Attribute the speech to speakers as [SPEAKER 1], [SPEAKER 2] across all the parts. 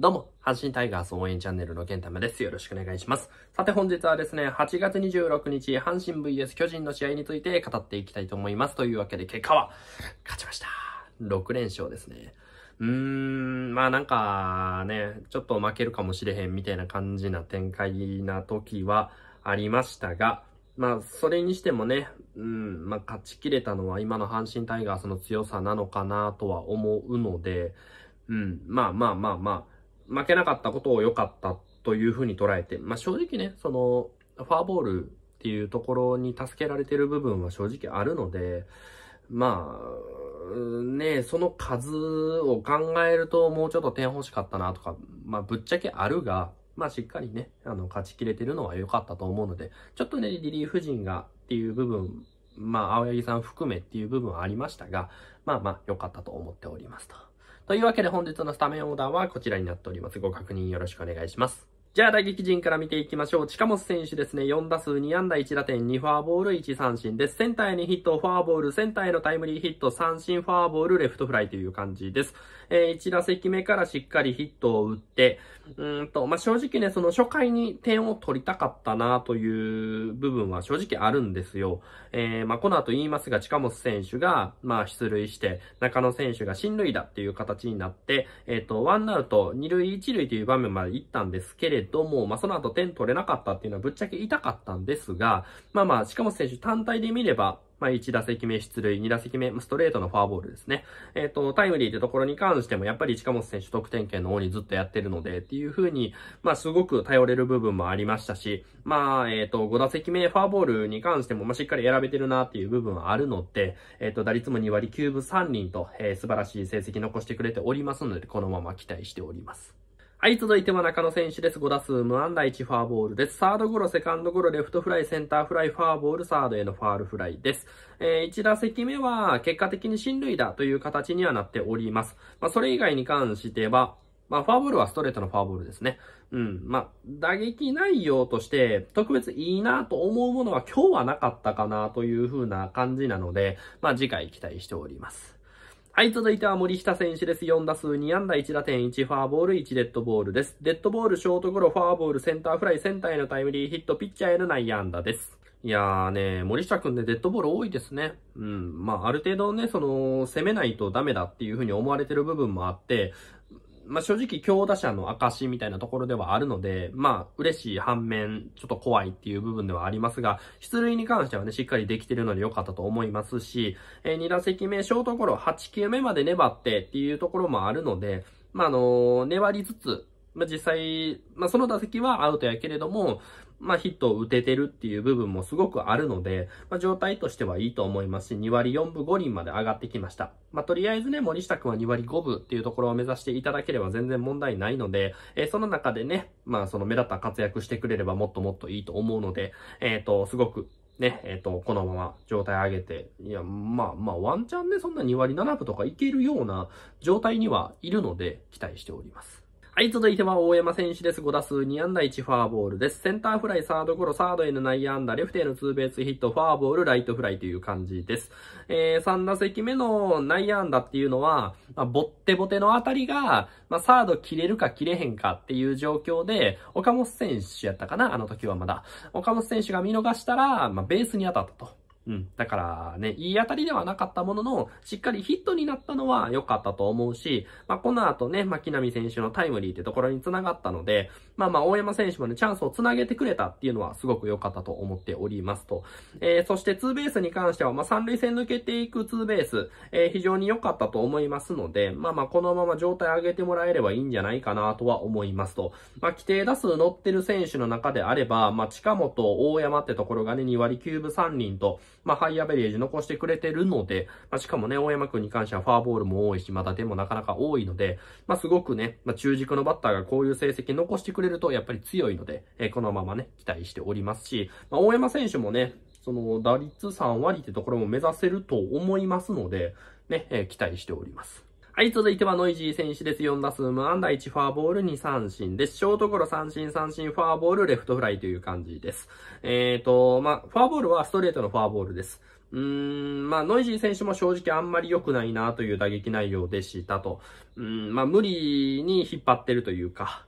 [SPEAKER 1] どうも、阪神タイガース応援チャンネルのケンタマです。よろしくお願いします。さて本日はですね、8月26日、阪神 VS 巨人の試合について語っていきたいと思います。というわけで結果は、勝ちました。6連勝ですね。うーん、まあなんかね、ちょっと負けるかもしれへんみたいな感じな展開な時はありましたが、まあ、それにしてもね、うん、まあ、勝ちきれたのは今の阪神タイガースの強さなのかなとは思うので、うん、まあまあまあまあ、負けなかったことを良かったというふうに捉えて、まあ、正直ね、その、フォアボールっていうところに助けられてる部分は正直あるので、まあ、ねその数を考えるともうちょっと点欲しかったなとか、まあぶっちゃけあるが、まあしっかりね、あの、勝ちきれてるのは良かったと思うので、ちょっとね、リリーフ陣がっていう部分、まあ青柳さん含めっていう部分はありましたが、まあまあ良かったと思っておりますと。というわけで本日のスタメンオーダーはこちらになっております。ご確認よろしくお願いします。じゃあ、打撃陣から見ていきましょう。近本選手ですね、4打数2安打1打点、2フォアボール、1三振です。センターへのヒット、フォアボール、センターへのタイムリーヒット、三振、フォアボール、レフトフライという感じです。えー、1打席目からしっかりヒットを打って、うんと、まあ、正直ね、その初回に点を取りたかったなという部分は正直あるんですよ。えー、まあ、この後言いますが、近本選手が、ま出塁して、中野選手が進塁打っていう形になって、えっ、ー、と、ワンアウト、二塁一塁という場面まで行ったんですけれどっども、まあ、その後点取れなかったっていうのはぶっちゃけ痛かったんですが、まあまあ、近本選手単体で見れば、まあ、1打席目出塁、2打席目、ストレートのフォアボールですね。えっ、ー、と、タイムリーってところに関しても、やっぱり近本選手得点圏の方にずっとやってるので、っていう風に、まあ、すごく頼れる部分もありましたし、まあ、えっ、ー、と、5打席目フォアボールに関しても、まあ、しっかり選べてるなっていう部分はあるので、えっ、ー、と、打率も2割9分3厘と、えー、素晴らしい成績残してくれておりますので、このまま期待しております。はい、続いては中野選手です。5打数無安打1フォアボールです。サードゴロ、セカンドゴロ、レフトフライ、センターフライ、フォアボール、サードへのファールフライです。えー、1打席目は結果的に進塁打という形にはなっております。まあ、それ以外に関しては、まあ、フォアボールはストレートのフォアボールですね。うん。まあ、打撃内容として、特別いいなと思うものは今日はなかったかなという風な感じなので、まあ、次回期待しております。はい、続いては森下選手です。4打数2安打1打点1フォアボール1デッドボールです。デッドボール、ショートゴロ、フォアボール、センターフライ、センターへのタイムリーヒット、ピッチャーへの内野安打です。いやーね、森下くんね、デッドボール多いですね。うん。まあ、ある程度ね、その、攻めないとダメだっていうふうに思われてる部分もあって、まあ、正直強打者の証みたいなところではあるので、まあ、嬉しい反面、ちょっと怖いっていう部分ではありますが、出塁に関してはね、しっかりできてるので良かったと思いますし、えー、2打席目、ショートゴロ8球目まで粘ってっていうところもあるので、まあ、あのー、粘りつつ、まあ、実際、まあ、その打席はアウトやけれども、まあ、ヒットを打ててるっていう部分もすごくあるので、まあ、状態としてはいいと思いますし、2割4分5厘まで上がってきました。まあ、とりあえずね、森下くんは2割5分っていうところを目指していただければ全然問題ないので、えー、その中でね、まあ、その目立った活躍してくれればもっともっといいと思うので、えっ、ー、と、すごくね、えっ、ー、と、このまま状態上げて、いや、まあまあ、ワンチャンで、そんな2割7分とかいけるような状態にはいるので、期待しております。はい、続いては大山選手です。5打数2安打1フォアボールです。センターフライ、サードゴロ、サードへの内野安打、レフトへのツーベースヒット、フォアボール、ライトフライという感じです。えー、3打席目の内野安打っていうのは、まあ、ボッテボテのあたりが、まあ、サード切れるか切れへんかっていう状況で、岡本選手やったかなあの時はまだ。岡本選手が見逃したら、まあ、ベースに当たったと。うん。だからね、いい当たりではなかったものの、しっかりヒットになったのは良かったと思うし、まあ、この後ね、ま木波選手のタイムリーってところに繋がったので、まあまあ、大山選手もね、チャンスを繋げてくれたっていうのはすごく良かったと思っておりますと。えー、そしてツーベースに関しては、まあ、三塁線抜けていくツーベース、えー、非常に良かったと思いますので、まあまあ、このまま状態上げてもらえればいいんじゃないかなとは思いますと。まあ、規定打数乗ってる選手の中であれば、まあ、近本、大山ってところがね、2割9分3厘と、まあ、ハイアベレージ残してくれてるので、まあ、しかもね、大山君に関してはフォアボールも多いし、また手もなかなか多いので、まあ、すごくね、まあ、中軸のバッターがこういう成績残してくれると、やっぱり強いので、えー、このままね、期待しておりますし、まあ、大山選手もね、その、打率3割ってところも目指せると思いますので、ね、えー、期待しております。はい、続いてはノイジー選手です。4打数無安打1フォアボール2三振です。ショートゴロ三振三振フォアボールレフトフライという感じです。えーと、まあ、フォアボールはストレートのフォアボールです。うーん、まあ、ノイジー選手も正直あんまり良くないなという打撃内容でしたと。うん、まあ、無理に引っ張ってるというか、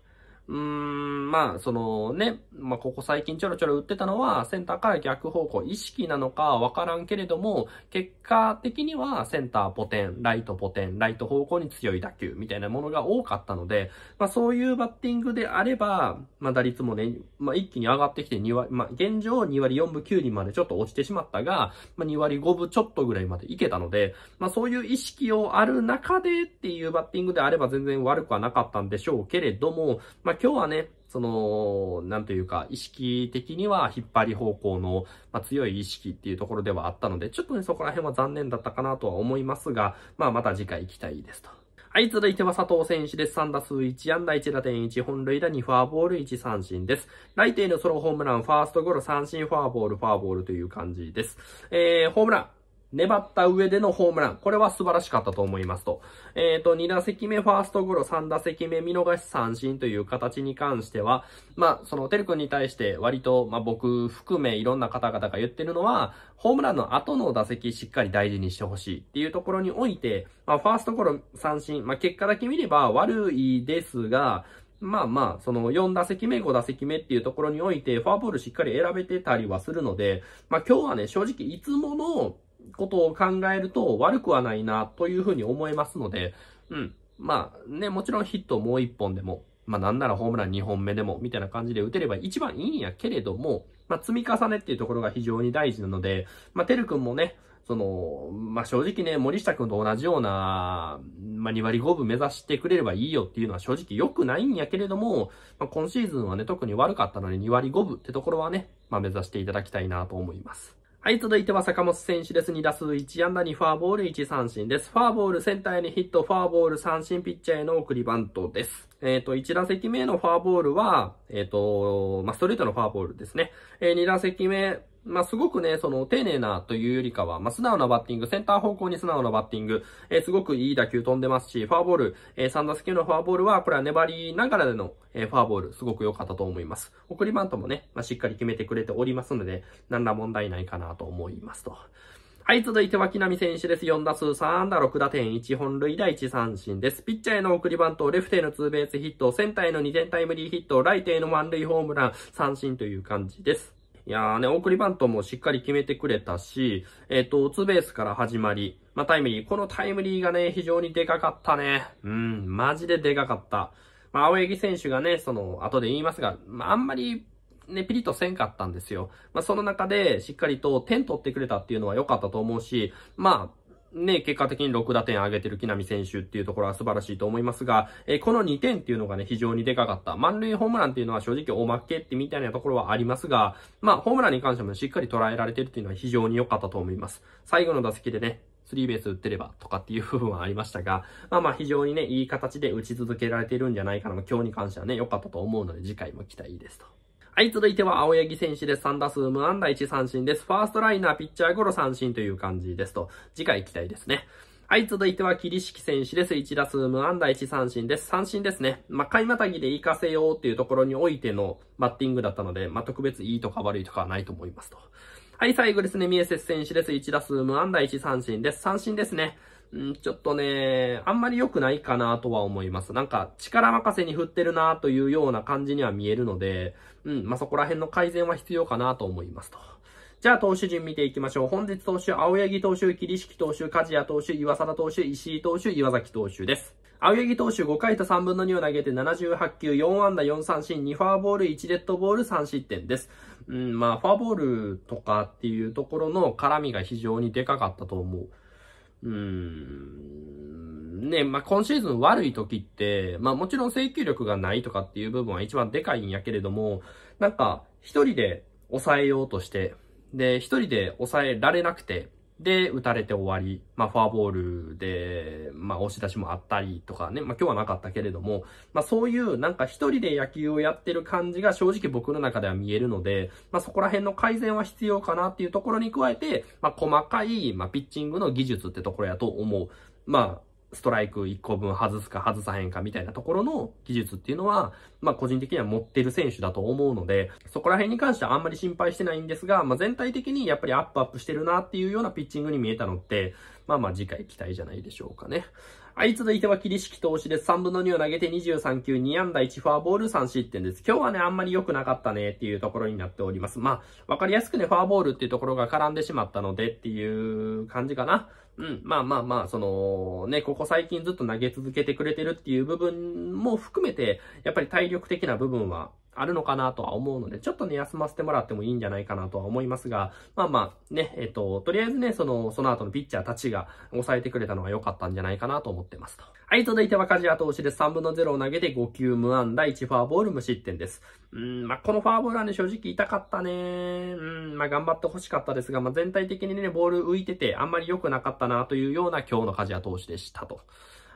[SPEAKER 1] うーん、まあ、そのね、まあ、ここ最近ちょろちょろ売ってたのは、センターから逆方向、意識なのかわからんけれども、結果的にはセンターポテン、ライトポテン、ライト方向に強い打球みたいなものが多かったので、まあ、そういうバッティングであれば、まあ、打率もね、まあ、一気に上がってきて2割、まあ、現状2割4分9厘までちょっと落ちてしまったが、まあ、2割5分ちょっとぐらいまでいけたので、まあ、そういう意識をある中でっていうバッティングであれば全然悪くはなかったんでしょうけれども、まあ今日はね、その、なんというか、意識的には引っ張り方向の、まあ、強い意識っていうところではあったので、ちょっとね、そこら辺は残念だったかなとは思いますが、まあ、また次回行きたいですと。はい、続いては佐藤選手です。3打数1安打1打点1、本塁打2フォアボール1三振です。ライテへのソロホームラン、ファーストゴロ、三振、フォアボール、フォアボールという感じです。えー、ホームラン。粘った上でのホームラン。これは素晴らしかったと思いますと。えっ、ー、と、2打席目ファーストゴロ、3打席目見逃し三振という形に関しては、まあ、その、てるくんに対して割と、まあ僕含めいろんな方々が言ってるのは、ホームランの後の打席しっかり大事にしてほしいっていうところにおいて、まあ、ファーストゴロ三振、まあ結果だけ見れば悪いですが、まあまあ、その4打席目、5打席目っていうところにおいて、フォアボールしっかり選べてたりはするので、まあ今日はね、正直いつものことを考えると悪くはないなというふうに思いますので、うん。まあね、もちろんヒットもう1本でも、まあなんならホームラン2本目でも、みたいな感じで打てれば一番いいんやけれども、まあ積み重ねっていうところが非常に大事なので、まあてるくんもね、その、まあ、正直ね、森下くんと同じような、まあ、2割5分目指してくれればいいよっていうのは正直良くないんやけれども、まあ、今シーズンはね、特に悪かったので2割5分ってところはね、まあ、目指していただきたいなと思います。はい、続いては坂本選手です。2打数1安打にフォアボール1三振です。フォアボールセンターへのヒット、フォアボール三振ピッチャーへの送りバントです。えっ、ー、と、1打席目のフォアボールは、えっ、ー、と、まあ、ストレートのフォアボールですね。えー、2打席目、まあ、すごくね、その、丁寧なというよりかは、まあ、素直なバッティング、センター方向に素直なバッティング、えー、すごくいい打球飛んでますし、フォアボール、えー、3打席のフォアボールは、これは粘りながらでの、えー、フォアボール、すごく良かったと思います。送りバントもね、まあ、しっかり決めてくれておりますので、何ら問題ないかなと思いますと。はい、続いては木並選手です。4打数3安打6打点1本塁打1三振です。ピッチャーへの送りバント、レフトへのツーベースヒット、センターへの2点タイムリーヒット、ライテへの満塁ホームラン、三振という感じです。いやーね、送りバントもしっかり決めてくれたし、えっ、ー、と、ツーベースから始まり、まあ、タイムリー。このタイムリーがね、非常にでかかったね。うん、マジででかかった。まあ、青柳選手がね、その、後で言いますが、まあ、あんまり、ね、ピリッとせんかったんですよ。まあ、その中で、しっかりと点取ってくれたっていうのは良かったと思うし、まあ、ね、結果的に6打点上げてる木並選手っていうところは素晴らしいと思いますが、えー、この2点っていうのがね、非常にでかかった。満塁ホームランっていうのは正直おまけってみたいなところはありますが、まあ、ホームランに関してもしっかり捉えられてるっていうのは非常に良かったと思います。最後の打席でね、スリーベース打ってればとかっていう部分はありましたが、まあまあ非常にね、いい形で打ち続けられているんじゃないかな。今日に関してはね、良かったと思うので次回も期待ですと。はい、続いては青柳選手です。3打数無安打1三振です。ファーストライナー、ピッチャーゴロ三振という感じですと、次回期待ですね。はい、続いては、桐敷選手です。1打数無安打1三振です。三振ですね。まあ、買いまたぎで行かせようっていうところにおいてのバッティングだったので、まあ、特別いいとか悪いとかはないと思いますと。はい、最後ですね、ミエセス選手です。1打数無安打1三振です。三振ですね。うん、ちょっとね、あんまり良くないかなとは思います。なんか、力任せに振ってるなというような感じには見えるので、うん、まあ、そこら辺の改善は必要かなと思いますと。じゃあ、投手陣見ていきましょう。本日投手、青柳投手、桐式投手、梶谷投手、岩貞投手、石井投手、岩崎投手です。青柳投手5回と3分の2を投げて78球、4安打4三振、2フォアボール、1デッドボール、3失点です。うん、まあ、フォアボールとかっていうところの絡みが非常にでかかったと思う。うーん、ね、まあ、今シーズン悪い時って、まあ、もちろん制球力がないとかっていう部分は一番でかいんやけれども、なんか、一人で抑えようとして、で、一人で抑えられなくて、で、打たれて終わり、まあ、フォアボールで、まあ、押し出しもあったりとかね、まあ、今日はなかったけれども、まあ、そういうなんか一人で野球をやってる感じが正直僕の中では見えるので、まあ、そこら辺の改善は必要かなっていうところに加えて、まあ、細かい、まあ、ピッチングの技術ってところやと思う。まあ、ストライク1個分外すか外さへんかみたいなところの技術っていうのは、まあ個人的には持ってる選手だと思うので、そこら辺に関してはあんまり心配してないんですが、まあ全体的にやっぱりアップアップしてるなっていうようなピッチングに見えたのって、まあまあ次回期待じゃないでしょうかね。はい、続いては霧式投手です。3分の2を投げて23球、2安打1フォアボール3失点です。今日はね、あんまり良くなかったねっていうところになっております。まあ、わかりやすくね、フォアボールっていうところが絡んでしまったのでっていう感じかな。うん、まあまあまあ、その、ね、ここ最近ずっと投げ続けてくれてるっていう部分も含めて、やっぱり体力的な部分はあるのかなとは思うので、ちょっとね、休ませてもらってもいいんじゃないかなとは思いますが、まあまあ、ね、えっと、とりあえずね、その、その後のピッチャーたちが抑えてくれたのが良かったんじゃないかなと思ってますと。はい、続いてはジア投手です。3分の0を投げて5球無安打、1フォアボール無失点です。うん、まあ、このフォアボールはね、正直痛かったね。うん、まあ、頑張ってほしかったですが、まあ、全体的にね、ボール浮いてて、あんまり良くなかったなというような今日の梶谷投手でしたと。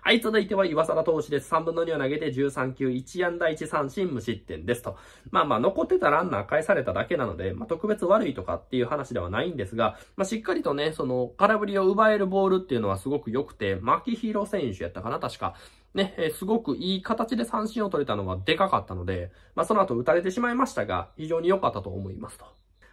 [SPEAKER 1] はい、続いては岩貞投手です。3分の2を投げて13球、1安打1三振無失点ですと。まあまあ、残ってたランナー返されただけなので、まあ特別悪いとかっていう話ではないんですが、まあしっかりとね、その、空振りを奪えるボールっていうのはすごく良くて、牧広選手やったかな、確か。ね、えすごくいい形で三振を取れたのはでかかったので、まあその後打たれてしまいましたが、非常に良かったと思いますと。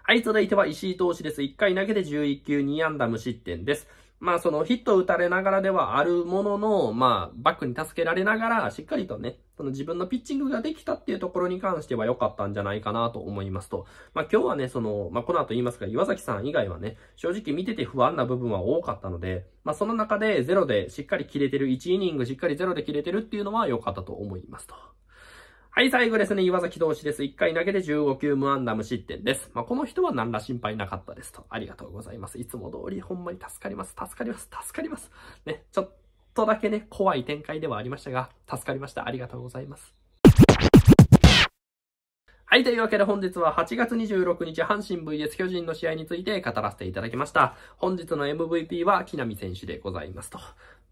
[SPEAKER 1] はい、続いては石井投手です。1回投げて11球2安打無失点です。まあそのヒットを打たれながらではあるものの、まあバックに助けられながら、しっかりとね、その自分のピッチングができたっていうところに関しては良かったんじゃないかなと思いますと。まあ今日はね、その、まあこの後言いますが、岩崎さん以外はね、正直見てて不安な部分は多かったので、まあその中でゼロでしっかり切れてる、1イニングしっかりゼロで切れてるっていうのは良かったと思いますと。はい、最後ですね、岩崎投手です。1回投げて15球無安打無失点です。まあ、この人は何ら心配なかったですと。ありがとうございます。いつも通り、ほんまに助かります。助かります。助かります。ね、ちょっとだけね、怖い展開ではありましたが、助かりました。ありがとうございます。はい、というわけで本日は8月26日、阪神 VS 巨人の試合について語らせていただきました。本日の MVP は木並選手でございますと。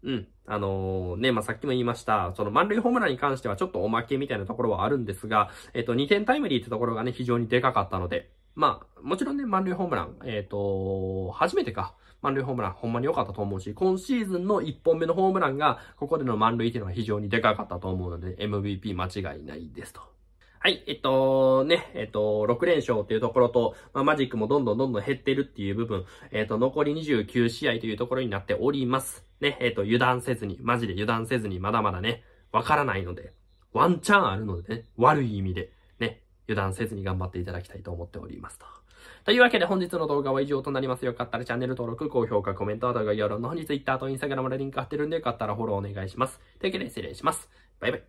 [SPEAKER 1] うん。あのー、ね、まあ、さっきも言いました、その満塁ホームランに関してはちょっとおまけみたいなところはあるんですが、えっ、と、2点タイムリーってところがね、非常にでかかったので、まあ、もちろんね、満塁ホームラン、えっ、ー、と、初めてか、満塁ホームラン、ほんまに良かったと思うし、今シーズンの1本目のホームランが、ここでの満塁っていうのは非常にでかかったと思うので、MVP 間違いないですと。はい、えっと、ね、えっと、6連勝というところと、まあ、マジックもどんどんどんどん減ってるっていう部分、えっと、残り29試合というところになっております。ね、えっと、油断せずに、マジで油断せずに、まだまだね、わからないので、ワンチャンあるのでね、悪い意味で、ね、油断せずに頑張っていただきたいと思っておりますと。というわけで本日の動画は以上となります。よかったらチャンネル登録、高評価、コメント、あと概要欄の方に Twitter と Instagram でリンク貼ってるんでよかったらフォローお願いします。というわけで失礼します。バイバイ。